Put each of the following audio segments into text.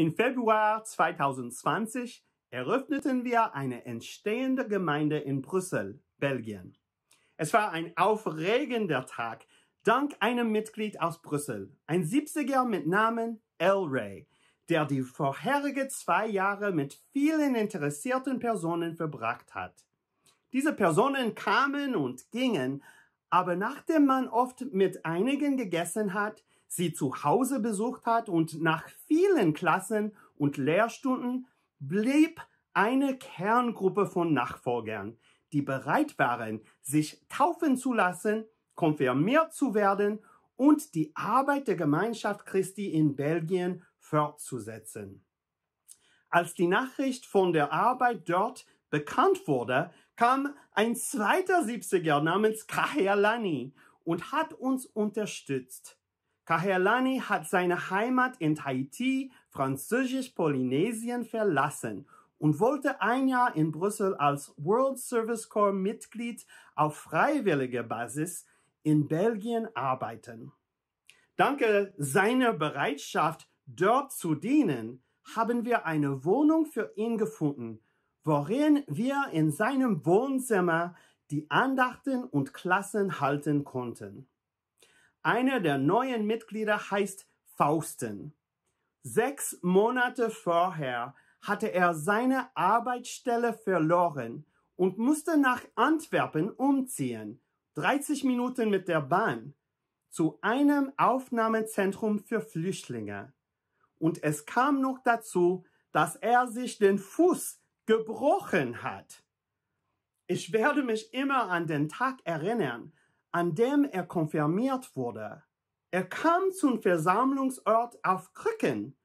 Im Februar 2020 eröffneten wir eine entstehende Gemeinde in Brüssel, Belgien. Es war ein aufregender Tag, dank einem Mitglied aus Brüssel, ein 70er mit Namen El Ray, der die vorherige zwei Jahre mit vielen interessierten Personen verbracht hat. Diese Personen kamen und gingen, aber nachdem man oft mit einigen gegessen hat, sie zu Hause besucht hat und nach vielen Klassen und Lehrstunden blieb eine Kerngruppe von Nachfolgern, die bereit waren, sich taufen zu lassen, konfirmiert zu werden und die Arbeit der Gemeinschaft Christi in Belgien fortzusetzen. Als die Nachricht von der Arbeit dort bekannt wurde, kam ein zweiter Siebziger namens Kahelani und hat uns unterstützt. Kahelani hat seine Heimat in Tahiti, Französisch-Polynesien, verlassen und wollte ein Jahr in Brüssel als World Service Corps Mitglied auf freiwilliger Basis in Belgien arbeiten. Danke seiner Bereitschaft, dort zu dienen, haben wir eine Wohnung für ihn gefunden, worin wir in seinem Wohnzimmer die Andachten und Klassen halten konnten. Einer der neuen Mitglieder heißt Fausten. Sechs Monate vorher hatte er seine Arbeitsstelle verloren und musste nach Antwerpen umziehen, 30 Minuten mit der Bahn, zu einem Aufnahmezentrum für Flüchtlinge. Und es kam noch dazu, dass er sich den Fuß gebrochen hat. Ich werde mich immer an den Tag erinnern, an dem er konfirmiert wurde. Er kam zum Versammlungsort auf Krücken.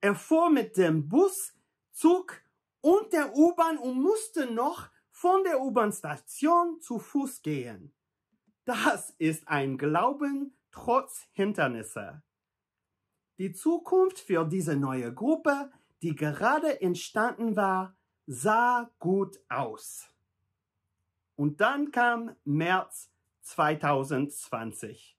Er fuhr mit dem Bus, Zug und der U-Bahn und musste noch von der U-Bahn-Station zu Fuß gehen. Das ist ein Glauben trotz Hindernisse. Die Zukunft für diese neue Gruppe, die gerade entstanden war, sah gut aus. Und dann kam März 2020.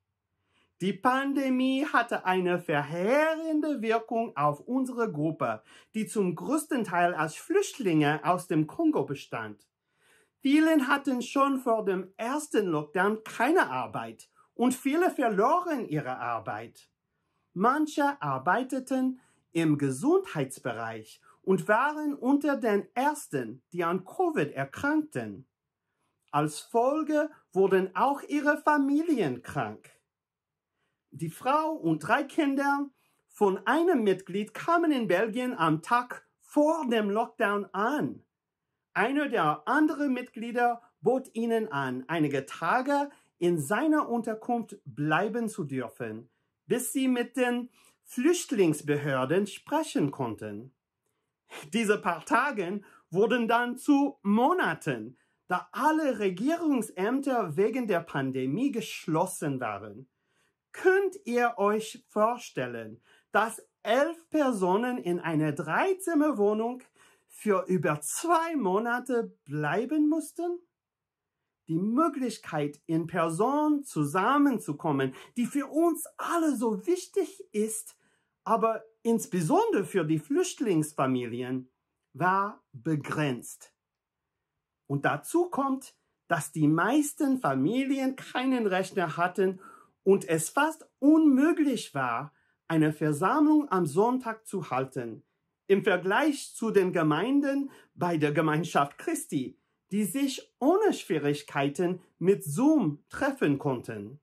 Die Pandemie hatte eine verheerende Wirkung auf unsere Gruppe, die zum größten Teil als Flüchtlinge aus dem Kongo bestand. Vielen hatten schon vor dem ersten Lockdown keine Arbeit und viele verloren ihre Arbeit. Manche arbeiteten im Gesundheitsbereich und waren unter den Ersten, die an Covid erkrankten. Als Folge wurden auch ihre Familien krank. Die Frau und drei Kinder von einem Mitglied kamen in Belgien am Tag vor dem Lockdown an. Einer der anderen Mitglieder bot ihnen an, einige Tage in seiner Unterkunft bleiben zu dürfen, bis sie mit den Flüchtlingsbehörden sprechen konnten. Diese paar Tagen wurden dann zu Monaten, da alle Regierungsämter wegen der Pandemie geschlossen waren, könnt ihr euch vorstellen, dass elf Personen in einer Dreizimmerwohnung für über zwei Monate bleiben mussten? Die Möglichkeit, in Person zusammenzukommen, die für uns alle so wichtig ist, aber insbesondere für die Flüchtlingsfamilien, war begrenzt. Und dazu kommt, dass die meisten Familien keinen Rechner hatten und es fast unmöglich war, eine Versammlung am Sonntag zu halten. Im Vergleich zu den Gemeinden bei der Gemeinschaft Christi, die sich ohne Schwierigkeiten mit Zoom treffen konnten.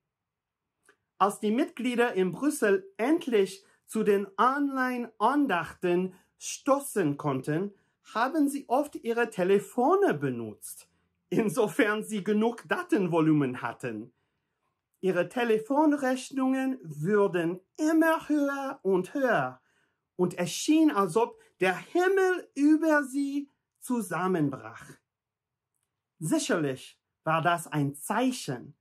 Als die Mitglieder in Brüssel endlich zu den Online-Andachten stoßen konnten, haben sie oft ihre Telefone benutzt, insofern sie genug Datenvolumen hatten. Ihre Telefonrechnungen würden immer höher und höher, und es schien, als ob der Himmel über sie zusammenbrach. Sicherlich war das ein Zeichen,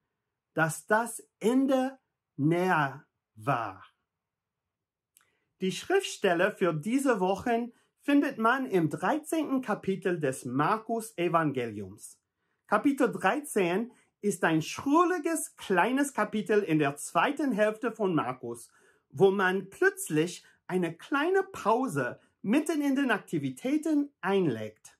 dass das Ende näher war. Die Schriftsteller für diese Wochen findet man im 13. Kapitel des Markus Evangeliums. Kapitel 13 ist ein schrulliges kleines Kapitel in der zweiten Hälfte von Markus, wo man plötzlich eine kleine Pause mitten in den Aktivitäten einlegt.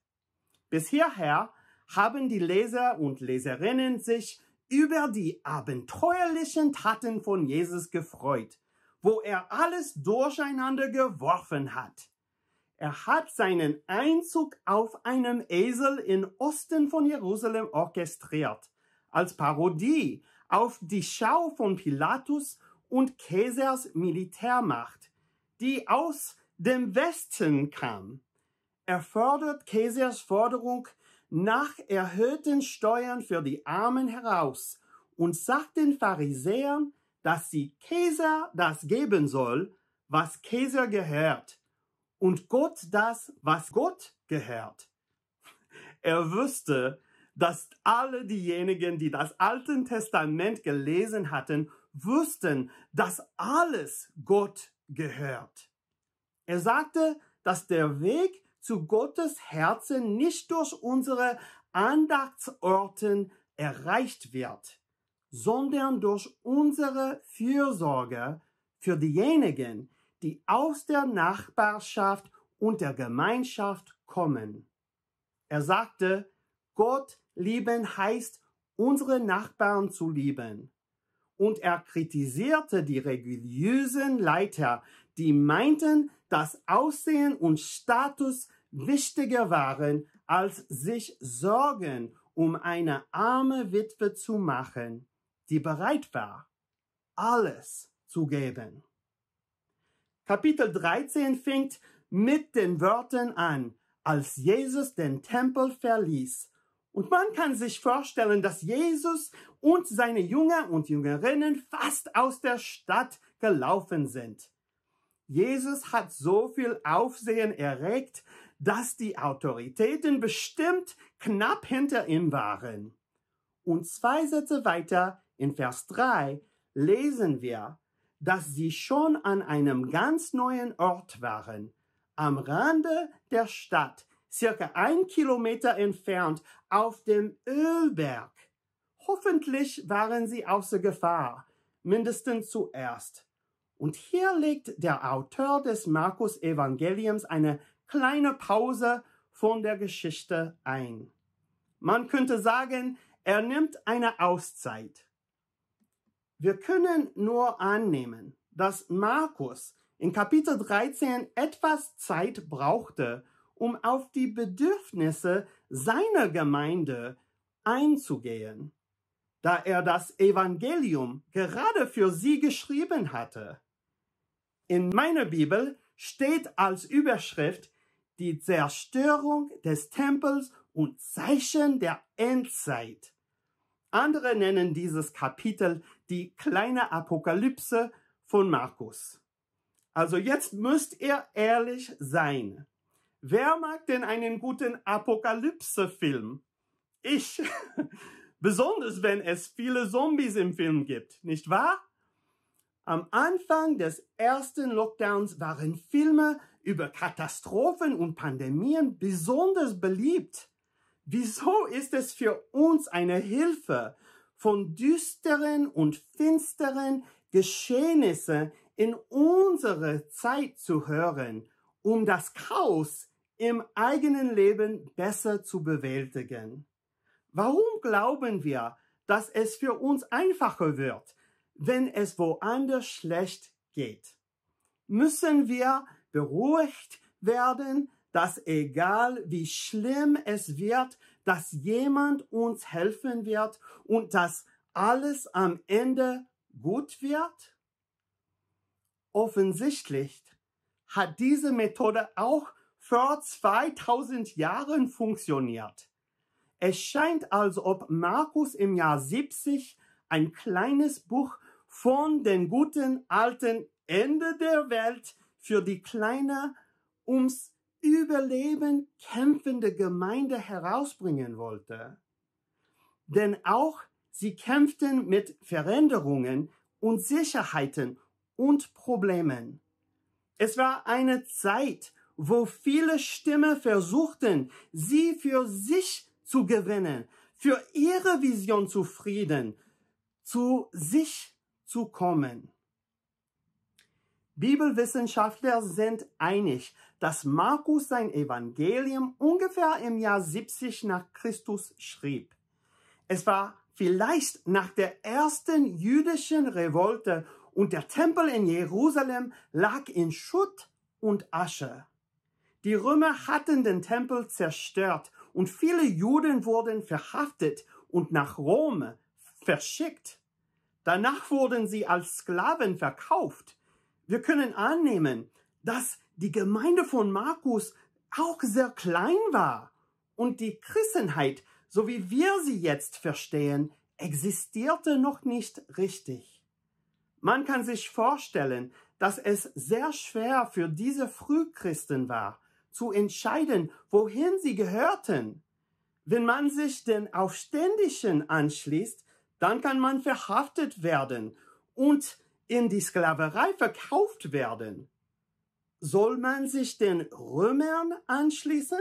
Bis hierher haben die Leser und Leserinnen sich über die abenteuerlichen Taten von Jesus gefreut, wo er alles durcheinander geworfen hat. Er hat seinen Einzug auf einem Esel in Osten von Jerusalem orchestriert, als Parodie auf die Schau von Pilatus und Käsers Militärmacht, die aus dem Westen kam. Er fordert Käsers Forderung nach erhöhten Steuern für die Armen heraus und sagt den Pharisäern, dass sie Käser das geben soll, was Käser gehört, und Gott das, was Gott gehört. Er wusste, dass alle diejenigen, die das Alte Testament gelesen hatten, wussten, dass alles Gott gehört. Er sagte, dass der Weg zu Gottes Herzen nicht durch unsere Andachtsorten erreicht wird, sondern durch unsere Fürsorge für diejenigen, die aus der Nachbarschaft und der Gemeinschaft kommen. Er sagte, Gott lieben heißt, unsere Nachbarn zu lieben. Und er kritisierte die religiösen Leiter, die meinten, dass Aussehen und Status wichtiger waren, als sich Sorgen um eine arme Witwe zu machen, die bereit war, alles zu geben. Kapitel 13 fängt mit den Worten an, als Jesus den Tempel verließ. Und man kann sich vorstellen, dass Jesus und seine Jünger und Jüngerinnen fast aus der Stadt gelaufen sind. Jesus hat so viel Aufsehen erregt, dass die Autoritäten bestimmt knapp hinter ihm waren. Und zwei Sätze weiter in Vers 3 lesen wir, dass sie schon an einem ganz neuen Ort waren, am Rande der Stadt, circa ein Kilometer entfernt, auf dem Ölberg. Hoffentlich waren sie außer Gefahr, mindestens zuerst. Und hier legt der Autor des Markus Evangeliums eine kleine Pause von der Geschichte ein. Man könnte sagen, er nimmt eine Auszeit. Wir können nur annehmen, dass Markus in Kapitel 13 etwas Zeit brauchte, um auf die Bedürfnisse seiner Gemeinde einzugehen, da er das Evangelium gerade für sie geschrieben hatte. In meiner Bibel steht als Überschrift die Zerstörung des Tempels und Zeichen der Endzeit. Andere nennen dieses Kapitel die kleine Apokalypse von Markus. Also jetzt müsst ihr ehrlich sein. Wer mag denn einen guten Apokalypse-Film? Ich. Besonders wenn es viele Zombies im Film gibt, nicht wahr? Am Anfang des ersten Lockdowns waren Filme über Katastrophen und Pandemien besonders beliebt. Wieso ist es für uns eine Hilfe, von düsteren und finsteren Geschehnissen in unserer Zeit zu hören, um das Chaos im eigenen Leben besser zu bewältigen. Warum glauben wir, dass es für uns einfacher wird, wenn es woanders schlecht geht? Müssen wir beruhigt werden, dass egal wie schlimm es wird, dass jemand uns helfen wird und dass alles am Ende gut wird? Offensichtlich hat diese Methode auch vor 2000 Jahren funktioniert. Es scheint, als ob Markus im Jahr 70 ein kleines Buch von den guten alten Ende der Welt für die kleine ums Überleben kämpfende Gemeinde herausbringen wollte. Denn auch sie kämpften mit Veränderungen, und Sicherheiten und Problemen. Es war eine Zeit, wo viele Stimmen versuchten, sie für sich zu gewinnen, für ihre Vision zufrieden, zu sich zu kommen. Bibelwissenschaftler sind einig, dass Markus sein Evangelium ungefähr im Jahr 70 nach Christus schrieb. Es war vielleicht nach der ersten jüdischen Revolte und der Tempel in Jerusalem lag in Schutt und Asche. Die Römer hatten den Tempel zerstört und viele Juden wurden verhaftet und nach Rom verschickt. Danach wurden sie als Sklaven verkauft. Wir können annehmen, dass die Gemeinde von Markus auch sehr klein war und die Christenheit, so wie wir sie jetzt verstehen, existierte noch nicht richtig. Man kann sich vorstellen, dass es sehr schwer für diese Frühchristen war, zu entscheiden, wohin sie gehörten. Wenn man sich den Aufständischen anschließt, dann kann man verhaftet werden und in die Sklaverei verkauft werden. Soll man sich den Römern anschließen?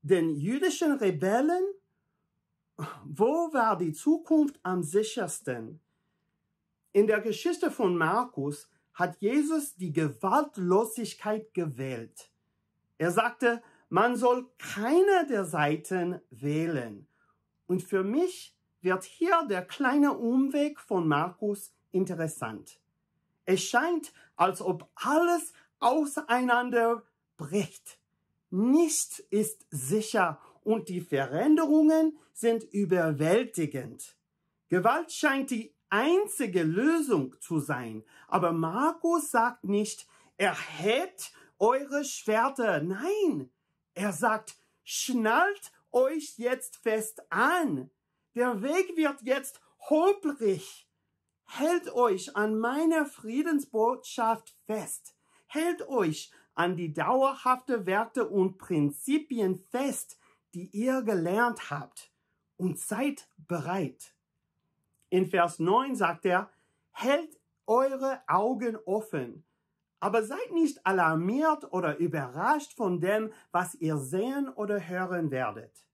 Den jüdischen Rebellen? Wo war die Zukunft am sichersten? In der Geschichte von Markus hat Jesus die Gewaltlosigkeit gewählt. Er sagte, man soll keine der Seiten wählen. Und für mich wird hier der kleine Umweg von Markus interessant. Es scheint, als ob alles auseinanderbricht. Nichts ist sicher und die Veränderungen sind überwältigend. Gewalt scheint die einzige Lösung zu sein, aber Markus sagt nicht, erhebt eure Schwerter. Nein, er sagt, schnallt euch jetzt fest an. Der Weg wird jetzt holprig. Hält euch an meiner Friedensbotschaft fest hält euch an die dauerhaften Werte und Prinzipien fest, die ihr gelernt habt, und seid bereit. In Vers 9 sagt er, hält eure Augen offen, aber seid nicht alarmiert oder überrascht von dem, was ihr sehen oder hören werdet.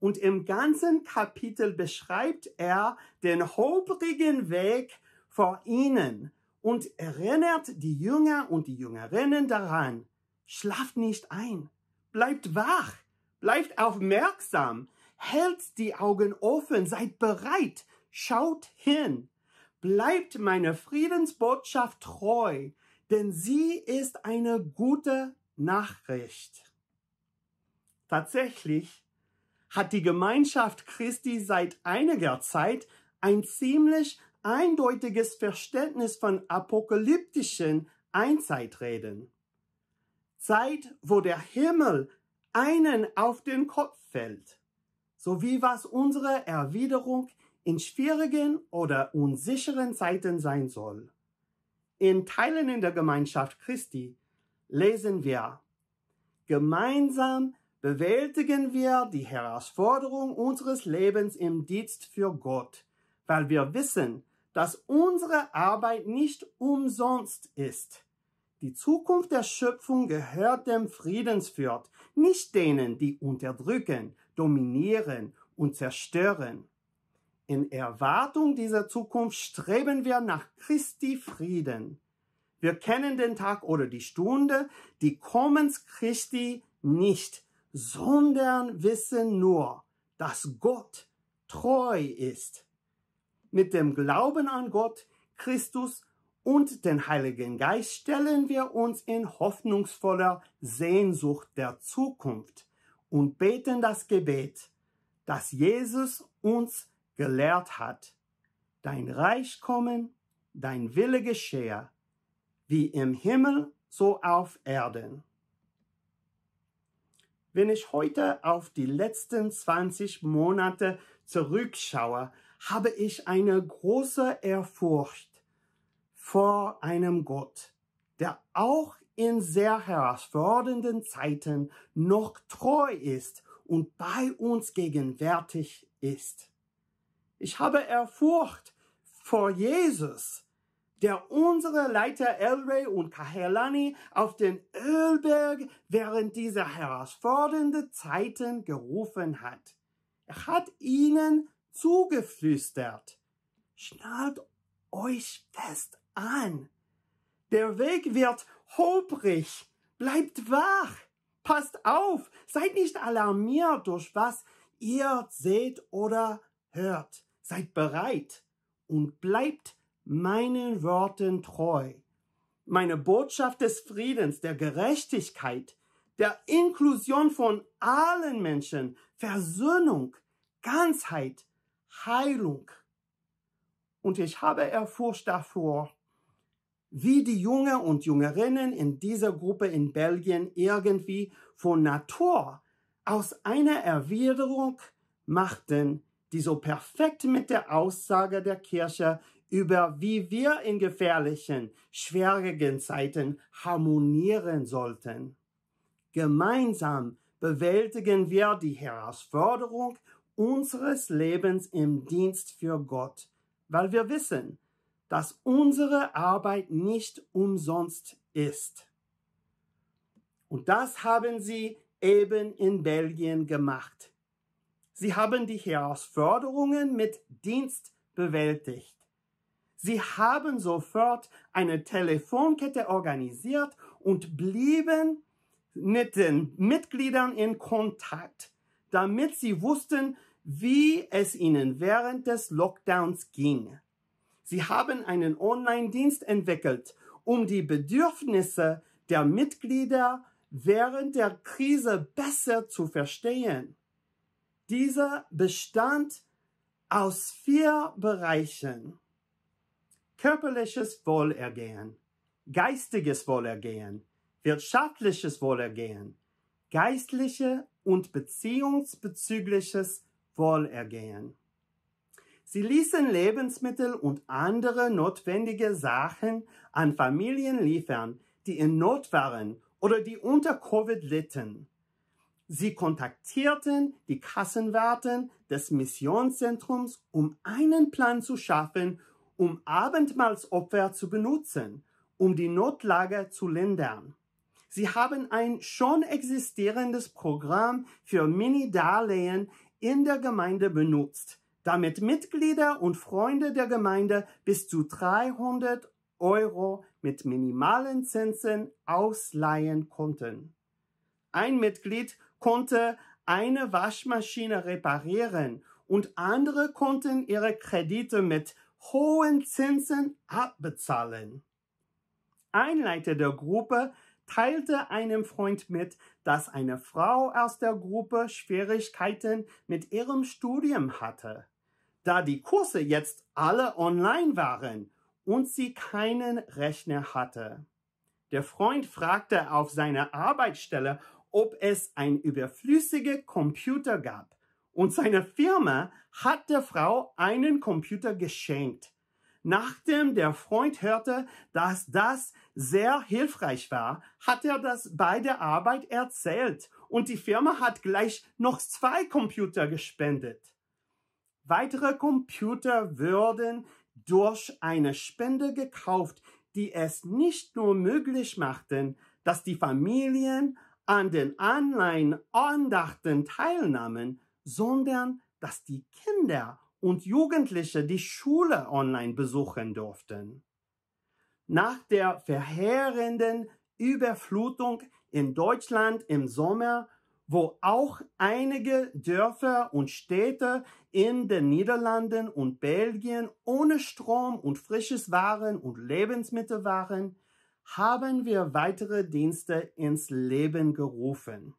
Und im ganzen Kapitel beschreibt er den holprigen Weg vor ihnen, und erinnert die Jünger und die Jüngerinnen daran, schlaft nicht ein, bleibt wach, bleibt aufmerksam, hält die Augen offen, seid bereit, schaut hin, bleibt meiner Friedensbotschaft treu, denn sie ist eine gute Nachricht. Tatsächlich hat die Gemeinschaft Christi seit einiger Zeit ein ziemlich eindeutiges Verständnis von apokalyptischen Einzeitreden. Zeit, wo der Himmel einen auf den Kopf fällt, sowie was unsere Erwiderung in schwierigen oder unsicheren Zeiten sein soll. In Teilen in der Gemeinschaft Christi lesen wir, gemeinsam bewältigen wir die Herausforderung unseres Lebens im Dienst für Gott, weil wir wissen, dass unsere Arbeit nicht umsonst ist. Die Zukunft der Schöpfung gehört dem Friedensführt, nicht denen, die unterdrücken, dominieren und zerstören. In Erwartung dieser Zukunft streben wir nach Christi Frieden. Wir kennen den Tag oder die Stunde, die Kommens Christi nicht, sondern wissen nur, dass Gott treu ist. Mit dem Glauben an Gott, Christus und den Heiligen Geist stellen wir uns in hoffnungsvoller Sehnsucht der Zukunft und beten das Gebet, das Jesus uns gelehrt hat. Dein Reich kommen, dein Wille geschehe, wie im Himmel so auf Erden. Wenn ich heute auf die letzten 20 Monate zurückschaue, habe ich eine große Ehrfurcht vor einem Gott, der auch in sehr herausfordernden Zeiten noch treu ist und bei uns gegenwärtig ist. Ich habe Ehrfurcht vor Jesus, der unsere Leiter Elray und Kahelani auf den Ölberg während dieser herausfordernden Zeiten gerufen hat. Er hat ihnen zugeflüstert. Schnallt euch fest an. Der Weg wird holprig. Bleibt wach. Passt auf. Seid nicht alarmiert durch was ihr seht oder hört. Seid bereit und bleibt meinen Worten treu. Meine Botschaft des Friedens, der Gerechtigkeit, der Inklusion von allen Menschen, Versöhnung, Ganzheit, Heilung. Und ich habe Erfurcht davor, wie die Jungen und Jüngerinnen in dieser Gruppe in Belgien irgendwie von Natur aus einer Erwiderung machten, die so perfekt mit der Aussage der Kirche über wie wir in gefährlichen, schwierigen Zeiten harmonieren sollten. Gemeinsam bewältigen wir die Herausforderung unseres Lebens im Dienst für Gott, weil wir wissen, dass unsere Arbeit nicht umsonst ist. Und das haben sie eben in Belgien gemacht. Sie haben die Herausforderungen mit Dienst bewältigt. Sie haben sofort eine Telefonkette organisiert und blieben mit den Mitgliedern in Kontakt damit sie wussten, wie es ihnen während des Lockdowns ging. Sie haben einen Online-Dienst entwickelt, um die Bedürfnisse der Mitglieder während der Krise besser zu verstehen. Dieser bestand aus vier Bereichen. Körperliches Wohlergehen, geistiges Wohlergehen, wirtschaftliches Wohlergehen, geistliche und beziehungsbezügliches Wohlergehen. Sie ließen Lebensmittel und andere notwendige Sachen an Familien liefern, die in Not waren oder die unter Covid litten. Sie kontaktierten die Kassenwarten des Missionszentrums, um einen Plan zu schaffen, um Abendmahlsopfer zu benutzen, um die Notlage zu lindern. Sie haben ein schon existierendes Programm für Mini-Darlehen in der Gemeinde benutzt, damit Mitglieder und Freunde der Gemeinde bis zu 300 Euro mit minimalen Zinsen ausleihen konnten. Ein Mitglied konnte eine Waschmaschine reparieren und andere konnten ihre Kredite mit hohen Zinsen abbezahlen. Ein Leiter der Gruppe teilte einem Freund mit, dass eine Frau aus der Gruppe Schwierigkeiten mit ihrem Studium hatte, da die Kurse jetzt alle online waren und sie keinen Rechner hatte. Der Freund fragte auf seiner Arbeitsstelle, ob es ein überflüssiger Computer gab, und seine Firma hat der Frau einen Computer geschenkt Nachdem der Freund hörte, dass das sehr hilfreich war, hat er das bei der Arbeit erzählt und die Firma hat gleich noch zwei Computer gespendet. Weitere Computer würden durch eine Spende gekauft, die es nicht nur möglich machten, dass die Familien an den Anleihen-Andachten teilnahmen, sondern dass die Kinder und Jugendliche die Schule online besuchen durften. Nach der verheerenden Überflutung in Deutschland im Sommer, wo auch einige Dörfer und Städte in den Niederlanden und Belgien ohne Strom und frisches Waren und Lebensmittel waren, haben wir weitere Dienste ins Leben gerufen.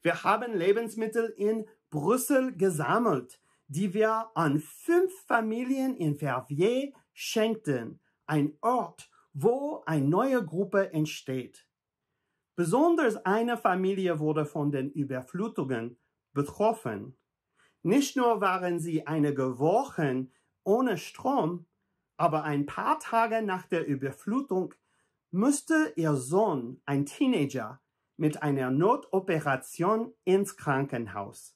Wir haben Lebensmittel in Brüssel gesammelt, die wir an fünf Familien in Verviers schenkten, ein Ort, wo eine neue Gruppe entsteht. Besonders eine Familie wurde von den Überflutungen betroffen. Nicht nur waren sie einige Wochen ohne Strom, aber ein paar Tage nach der Überflutung musste ihr Sohn, ein Teenager, mit einer Notoperation ins Krankenhaus.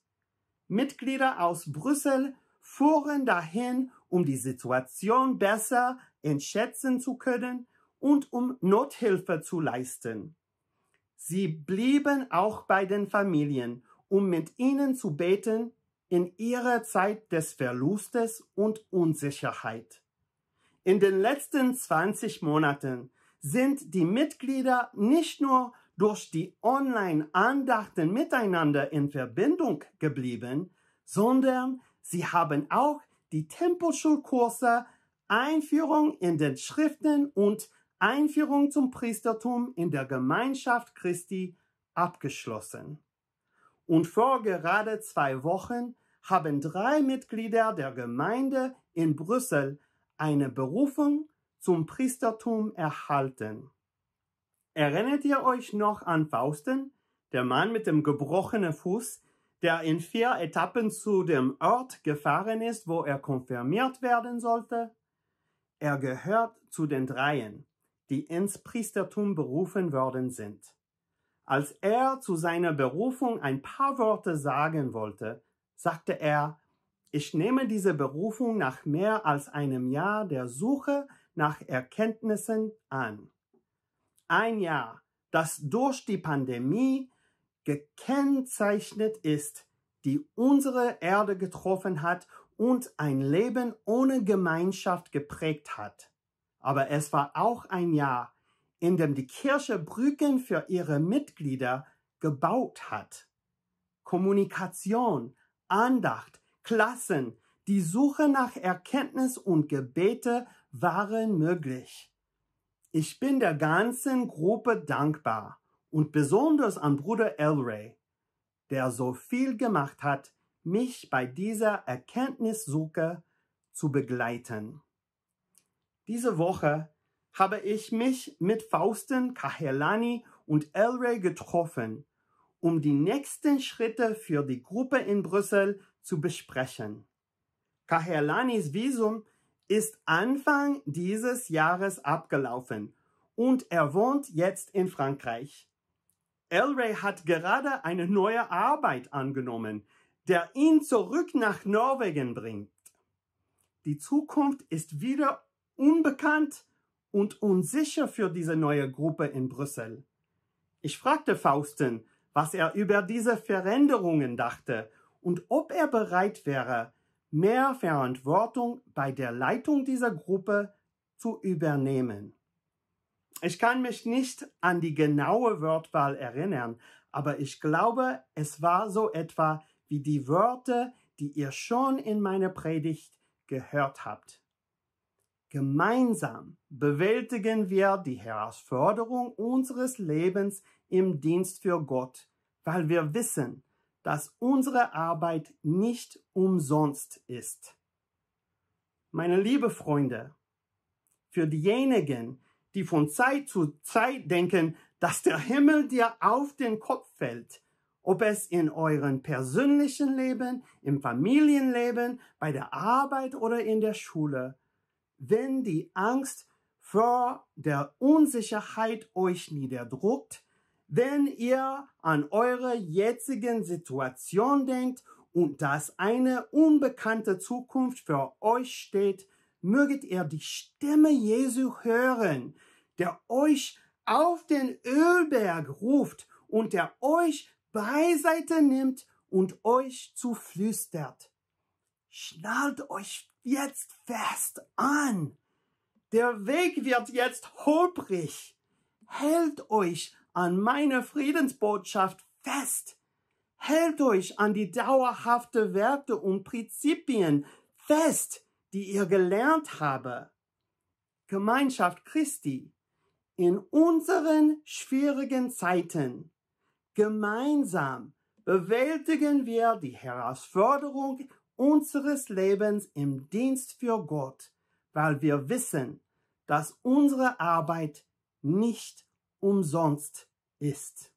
Mitglieder aus Brüssel fuhren dahin, um die Situation besser entschätzen zu können und um Nothilfe zu leisten. Sie blieben auch bei den Familien, um mit ihnen zu beten in ihrer Zeit des Verlustes und Unsicherheit. In den letzten 20 Monaten sind die Mitglieder nicht nur durch die Online-Andachten miteinander in Verbindung geblieben, sondern sie haben auch die Tempelschulkurse Einführung in den Schriften und Einführung zum Priestertum in der Gemeinschaft Christi abgeschlossen. Und vor gerade zwei Wochen haben drei Mitglieder der Gemeinde in Brüssel eine Berufung zum Priestertum erhalten. Erinnert ihr euch noch an Fausten, der Mann mit dem gebrochenen Fuß, der in vier Etappen zu dem Ort gefahren ist, wo er konfirmiert werden sollte? Er gehört zu den Dreien, die ins Priestertum berufen worden sind. Als er zu seiner Berufung ein paar Worte sagen wollte, sagte er, ich nehme diese Berufung nach mehr als einem Jahr der Suche nach Erkenntnissen an ein Jahr, das durch die Pandemie gekennzeichnet ist, die unsere Erde getroffen hat und ein Leben ohne Gemeinschaft geprägt hat. Aber es war auch ein Jahr, in dem die Kirche Brücken für ihre Mitglieder gebaut hat. Kommunikation, Andacht, Klassen, die Suche nach Erkenntnis und Gebete waren möglich. Ich bin der ganzen Gruppe dankbar und besonders an Bruder Elray, der so viel gemacht hat, mich bei dieser Erkenntnissuche zu begleiten. Diese Woche habe ich mich mit Fausten Kahelani und Elray getroffen, um die nächsten Schritte für die Gruppe in Brüssel zu besprechen. Kahelanis Visum ist Anfang dieses Jahres abgelaufen und er wohnt jetzt in Frankreich. El hat gerade eine neue Arbeit angenommen, der ihn zurück nach Norwegen bringt. Die Zukunft ist wieder unbekannt und unsicher für diese neue Gruppe in Brüssel. Ich fragte Fausten, was er über diese Veränderungen dachte und ob er bereit wäre, mehr Verantwortung bei der Leitung dieser Gruppe zu übernehmen. Ich kann mich nicht an die genaue Wortwahl erinnern, aber ich glaube, es war so etwa wie die Worte, die ihr schon in meiner Predigt gehört habt. Gemeinsam bewältigen wir die Herausforderung unseres Lebens im Dienst für Gott, weil wir wissen, dass unsere Arbeit nicht umsonst ist. Meine liebe Freunde, für diejenigen, die von Zeit zu Zeit denken, dass der Himmel dir auf den Kopf fällt, ob es in eurem persönlichen Leben, im Familienleben, bei der Arbeit oder in der Schule, wenn die Angst vor der Unsicherheit euch niederdruckt, wenn ihr an eure jetzigen Situation denkt und dass eine unbekannte Zukunft für euch steht, möget ihr die Stimme Jesu hören, der euch auf den Ölberg ruft und der euch beiseite nimmt und euch zuflüstert. Schnallt euch jetzt fest an. Der Weg wird jetzt holprig. Hält euch an meiner Friedensbotschaft fest. Hält euch an die dauerhaften Werte und Prinzipien fest, die ihr gelernt habe. Gemeinschaft Christi in unseren schwierigen Zeiten. Gemeinsam bewältigen wir die Herausforderung unseres Lebens im Dienst für Gott, weil wir wissen, dass unsere Arbeit nicht umsonst ist.